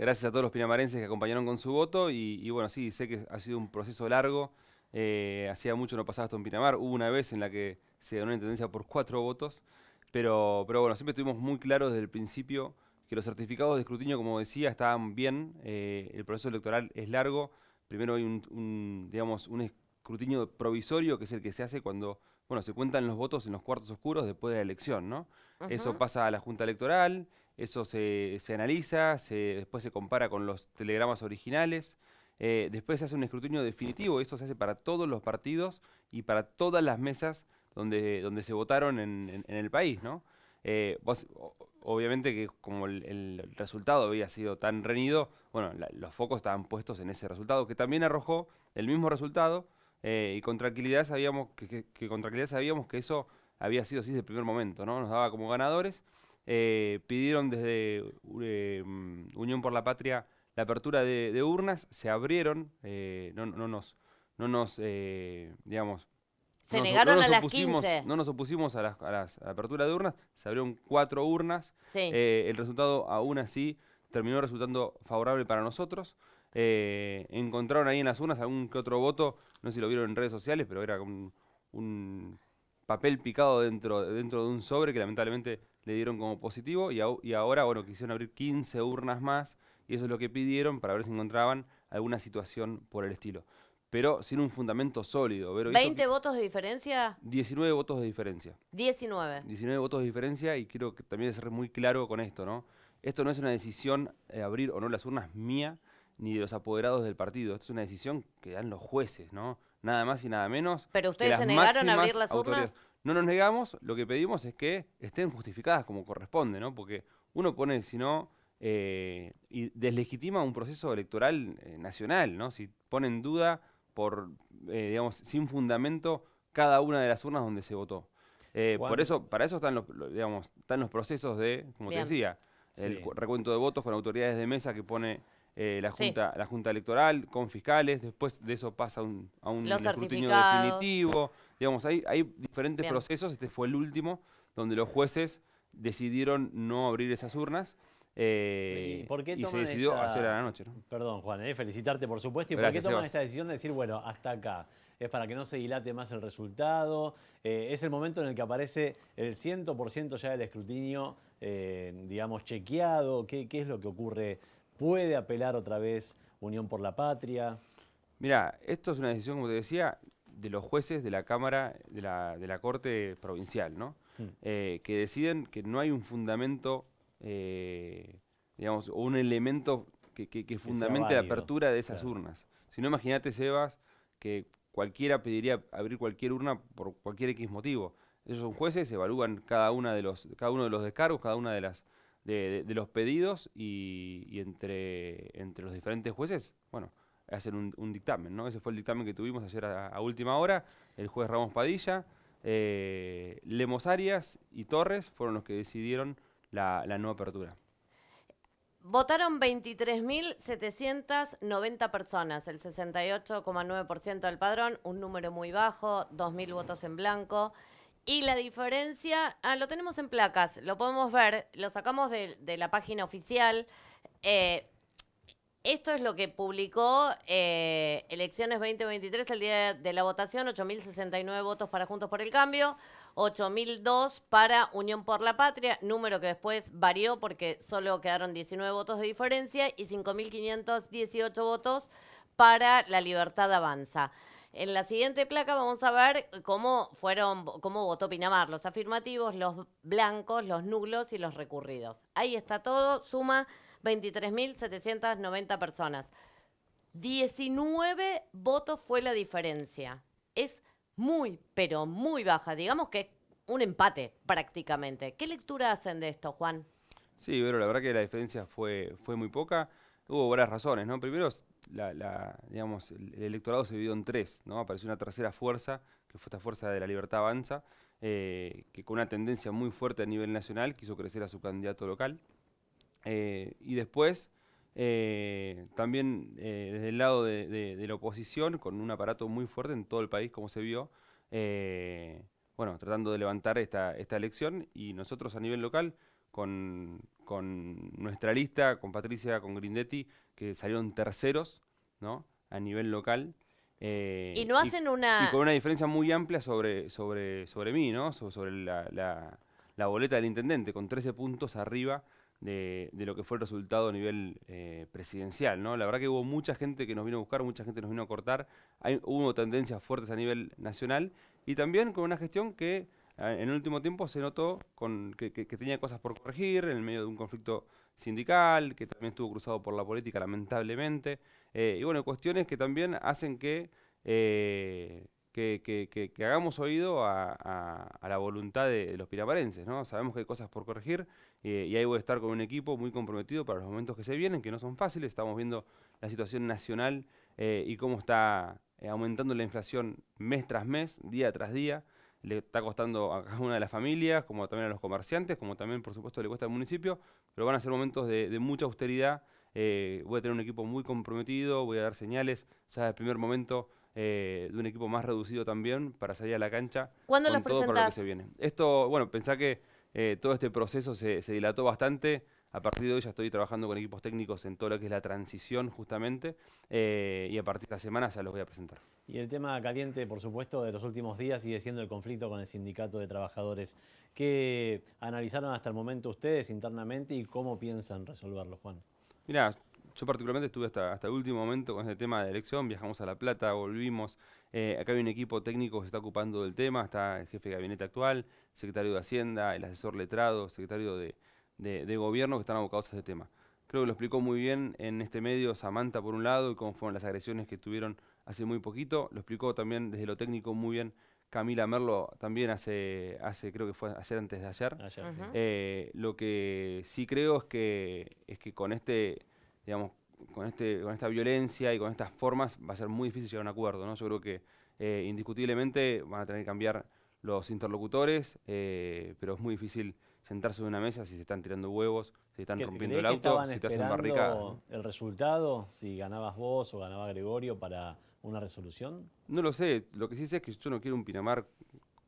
Gracias a todos los pinamarenses que acompañaron con su voto y, bueno, sí, sé que ha sido un proceso largo. Eh, hacía mucho no pasaba esto en Pinamar. Hubo una vez en la que se ganó la intendencia por cuatro votos, pero, pero bueno, siempre estuvimos muy claros desde el principio que los certificados de escrutinio, como decía, estaban bien. Eh, el proceso electoral es largo. Primero hay un, digamos, un escrutinio provisorio, que es el que se hace cuando bueno, se cuentan los votos en los cuartos oscuros después de la elección, ¿no? Eso pasa a la Junta Electoral, eso se, analiza, después se compara con los telegramas originales, eh, después se hace un escrutinio definitivo, eso se hace para todos los partidos y para todas las mesas donde, se votaron en, el país, eh, obviamente que como el, resultado había sido tan reñido, bueno, los focos estaban puestos en ese resultado, que también arrojó el mismo resultado eh, y con tranquilidad sabíamos que, con tranquilidad sabíamos que eso había sido así desde el primer momento, ¿no? Nos daba como ganadores eh, pidieron desde eh, mm, Unión por la Patria la apertura de, urnas, se abrieron, eh, no, nos, no nos digamos... no nos opusimos a, las, la apertura de urnas, se abrieron cuatro urnas, el resultado aún así terminó resultando favorable para nosotros. encontraron ahí en las urnas algún que otro voto, no sé si lo vieron en redes sociales, pero era un papel picado dentro, dentro de un sobre que lamentablemente le dieron como positivo y, y ahora, bueno, quisieron abrir 15 urnas más y eso es lo que pidieron para ver si encontraban alguna situación por el estilo. Pero sin un fundamento sólido. ¿20 votos de diferencia? 19 votos de diferencia. 19. 19 votos de diferencia y quiero también ser muy claro con esto, ¿no? Esto no es una decisión de eh, abrir o no las urnas mía ni de los apoderados del partido. Esto es una decisión que dan los jueces, ¿no? nada más y nada menos. Pero ustedes se negaron a abrir las urnas. No nos negamos, lo que pedimos es que estén justificadas como corresponde, ¿no? Porque uno pone, si no, eh, y deslegitima un proceso electoral eh, nacional, ¿no? Si pone en duda por, eh, digamos, sin fundamento cada una de las urnas donde se votó. por eso, para eso están los, digamos, están los procesos de, como te decía, el recuento de votos con autoridades de mesa que pone eh, la, junta, la Junta Electoral con fiscales, después de eso pasa a un escrutinio definitivo. Digamos, hay, hay diferentes procesos, este fue el último, donde los jueces decidieron no abrir esas urnas. Eh, ¿Y, se decidió hacer a la noche. Perdón, Juan, eh, felicitarte por supuesto. ¿Y por qué toman esta decisión de decir, bueno, hasta acá? Es para que no se dilate más el resultado. es el momento en el que aparece el 100% ya del escrutinio, digamos, chequeado. ¿Qué, ¿Qué es lo que ocurre ¿Puede apelar otra vez Unión por la Patria? Mira, esto es una decisión, como te decía, de los jueces de la Cámara, de la, Corte Provincial, ¿no? Hmm. Eh, que deciden que no hay un fundamento, eh, digamos, o un elemento que, fundamente la apertura de esas urnas. Si no, imagínate, Sebas, que cualquiera pediría abrir cualquier urna por cualquier X motivo. Ellos son jueces, evalúan cada, una de los, cada uno de los descargos, cada una de las de, los pedidos y, entre, entre los diferentes jueces, bueno, hacen un, dictamen, ¿no? Ese fue el dictamen que tuvimos ayer a, última hora, el juez Ramos Padilla, eh, Lemos Arias y Torres fueron los que decidieron la, la no apertura. Votaron 23.790 personas, el 68,9% del padrón, un número muy bajo, 2.000 votos en blanco. Y la diferencia, ah, lo tenemos en placas, lo podemos ver, lo sacamos de, la página oficial. Eh, esto es lo que publicó eh, Elecciones 2023, el día de la votación, 8.069 votos para Juntos por el Cambio, 8.002 para Unión por la Patria, número que después varió porque solo quedaron 19 votos de diferencia, y 5.518 votos para La Libertad Avanza. En la siguiente placa vamos a ver cómo fueron, cómo votó Pinamar, los afirmativos, los blancos, los nulos y los recurridos. Ahí está todo, suma 23.790 personas. 19 votos fue la diferencia. Es muy, pero muy baja. Digamos que es un empate prácticamente. ¿Qué lectura hacen de esto, Juan? Sí, pero la verdad que la diferencia fue, fue muy poca hubo varias razones, ¿no? Primero, digamos, el, electorado se dividió en tres, ¿no? Apareció una tercera fuerza, que fue esta fuerza de la libertad avanza, eh, que con una tendencia muy fuerte a nivel nacional quiso crecer a su candidato local. Eh, y después, eh, también desde el lado de, de, la oposición, con un aparato muy fuerte en todo el país, como se vio, bueno, tratando de levantar esta, esta elección. Y nosotros a nivel local, con, con nuestra lista, con Patricia, con Grindetti, que salieron terceros, ¿no? A nivel local. Eh, y no hacen una... Y con una diferencia muy amplia sobre, sobre, sobre mí, ¿no? sobre la, boleta del intendente, con 13 puntos arriba de, lo que fue el resultado a nivel eh, presidencial, ¿no? La verdad que hubo mucha gente que nos vino a buscar, mucha gente nos vino a cortar. hubo tendencias fuertes a nivel nacional y también con una gestión que Ah, en el último tiempo se notó que, tenía cosas por corregir en el medio de un conflicto sindical, que también estuvo cruzado por la política, lamentablemente. Eh, y bueno, cuestiones que también hacen que, eh, que hagamos oído a, la voluntad de, los piraparenses. ¿no? Sabemos que hay cosas por corregir eh, y ahí voy a estar con un equipo muy comprometido para los momentos que se vienen, que no son fáciles. Estamos viendo la situación nacional y cómo está aumentando la inflación mes tras mes, día tras día le está costando a cada una de las familias, como también a los comerciantes, como también, por supuesto, le cuesta al municipio, pero van a ser momentos de, mucha austeridad. Eh, voy a tener un equipo muy comprometido, voy a dar señales, ya desde el primer momento eh, de un equipo más reducido también para salir a la cancha. ¿Cuándo todo lo que se viene. Esto, bueno, pensá que eh, todo este proceso se dilató bastante. A partir de hoy ya estoy trabajando con equipos técnicos en todo lo que es la transición justamente eh, y a partir de esta semana ya los voy a presentar. Y el tema caliente, por supuesto, de los últimos días sigue siendo el conflicto con el sindicato de trabajadores. ¿Qué analizaron hasta el momento ustedes internamente y cómo piensan resolverlo, Juan? Mira, yo particularmente estuve hasta, hasta el último momento con este tema de elección, viajamos a La Plata, volvimos, eh, acá hay un equipo técnico que se está ocupando del tema, está el jefe de gabinete actual, secretario de Hacienda, el asesor letrado, secretario de, de, gobierno que están abocados a este tema. Creo que lo explicó muy bien en este medio Samantha por un lado y cómo fueron las agresiones que tuvieron hace muy poquito. Lo explicó también desde lo técnico muy bien Camila Merlo también hace, hace creo que fue ayer antes de ayer. Eh, lo que sí creo es que, es que con este, digamos, con este, con esta violencia y con estas formas va a ser muy difícil llegar a un acuerdo, ¿no? Yo creo que eh, indiscutiblemente van a tener que cambiar los interlocutores, eh, pero es muy difícil sentarse en una mesa si se están tirando huevos, si están rompiendo el auto, si te hacen barricadas. ¿El resultado, si ganabas vos o ganaba Gregorio para una resolución? No lo sé. Lo que sí sé es que yo no quiero un Pinamar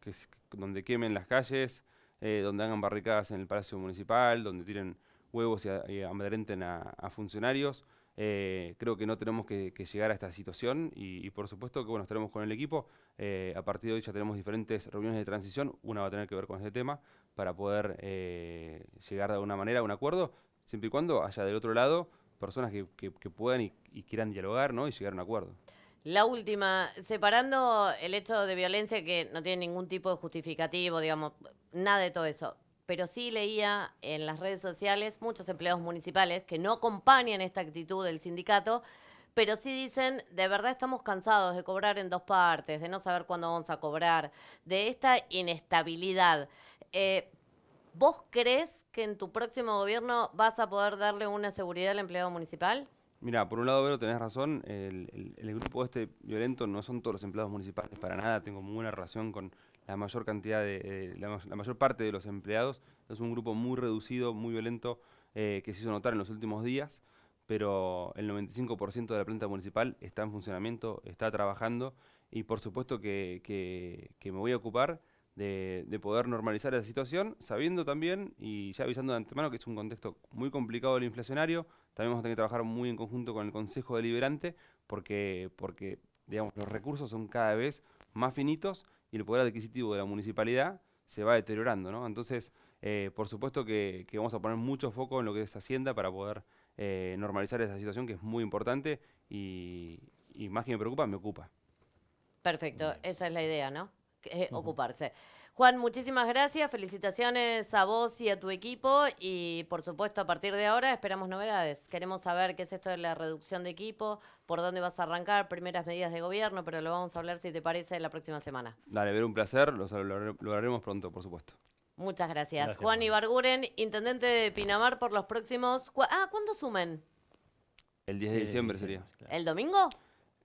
que es donde quemen las calles, eh, donde hagan barricadas en el Palacio Municipal, donde tiren huevos y, amedrenten a, funcionarios. Eh, creo que no tenemos que, llegar a esta situación y, por supuesto que bueno, estaremos con el equipo. Eh, a partir de hoy ya tenemos diferentes reuniones de transición. Una va a tener que ver con este tema, para poder eh, llegar de alguna manera a un acuerdo, siempre y cuando haya del otro lado personas que, puedan y, quieran dialogar ¿no? y llegar a un acuerdo. La última, separando el hecho de violencia que no tiene ningún tipo de justificativo, digamos, nada de todo eso, pero sí leía en las redes sociales muchos empleados municipales que no acompañan esta actitud del sindicato, pero sí dicen, de verdad estamos cansados de cobrar en dos partes, de no saber cuándo vamos a cobrar, de esta inestabilidad. Eh, ¿Vos crees que en tu próximo gobierno vas a poder darle una seguridad al empleado municipal? Mira, por un lado, Vero, tenés razón. El, grupo este violento no son todos los empleados municipales para nada. Tengo muy buena relación con la mayor cantidad de, la, mayor parte de los empleados. Es un grupo muy reducido, muy violento, eh, que se hizo notar en los últimos días. Pero el 95% de la planta municipal está en funcionamiento, está trabajando y por supuesto que me voy a ocupar de, poder normalizar esa situación, sabiendo también y ya avisando de antemano que es un contexto muy complicado el inflacionario, también vamos a tener que trabajar muy en conjunto con el Consejo Deliberante porque, porque digamos, los recursos son cada vez más finitos y el poder adquisitivo de la municipalidad se va deteriorando. ¿no? Entonces, eh, por supuesto que, vamos a poner mucho foco en lo que es Hacienda para poder eh, normalizar esa situación que es muy importante y, y más que me preocupa, me ocupa. Perfecto, esa es la idea, ¿no? Eh, ocuparse. Juan, muchísimas gracias, felicitaciones a vos y a tu equipo y por supuesto a partir de ahora esperamos novedades. Queremos saber qué es esto de la reducción de equipo, por dónde vas a arrancar, primeras medidas de gobierno, pero lo vamos a hablar si te parece la próxima semana. Dale, ver un placer, lo, lograremos pronto, por supuesto. Muchas gracias. Juan Ibarguren, intendente de Pinamar por los próximos... Ah, ¿cuándo sumen? El 10 de diciembre sería. ¿El domingo?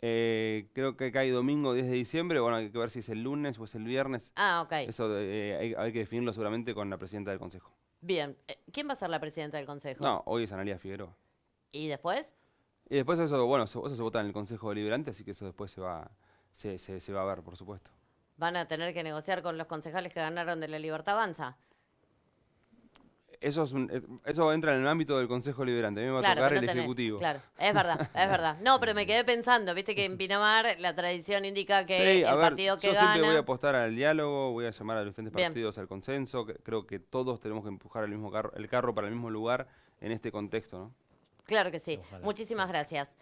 Eh, creo que cae domingo 10 de diciembre. Bueno, hay que ver si es el lunes o es el viernes. Ah, ok. Eso eh, hay, que definirlo seguramente con la presidenta del Consejo. Bien. Eh, ¿Quién va a ser la presidenta del Consejo? No, hoy es Analia Figueroa. ¿Y después? Y después eso, bueno, eso, se vota en el Consejo Deliberante, así que eso después se va, se, se va a ver, por supuesto. Van a tener que negociar con los concejales que ganaron de la Libertad Avanza eso, eh, eso entra en el ámbito del Consejo Liberante. A mí me va a tocar el Ejecutivo. Claro, es verdad, es verdad. No, pero me quedé pensando, viste que en Pinamar la tradición indica que sí, el a ver, partido yo siempre voy a apostar al diálogo, voy a llamar a los diferentes partidos al consenso. creo que todos tenemos que empujar el, mismo carro, el carro para el mismo lugar en este contexto, ¿no? Claro que sí. Muchísimas gracias.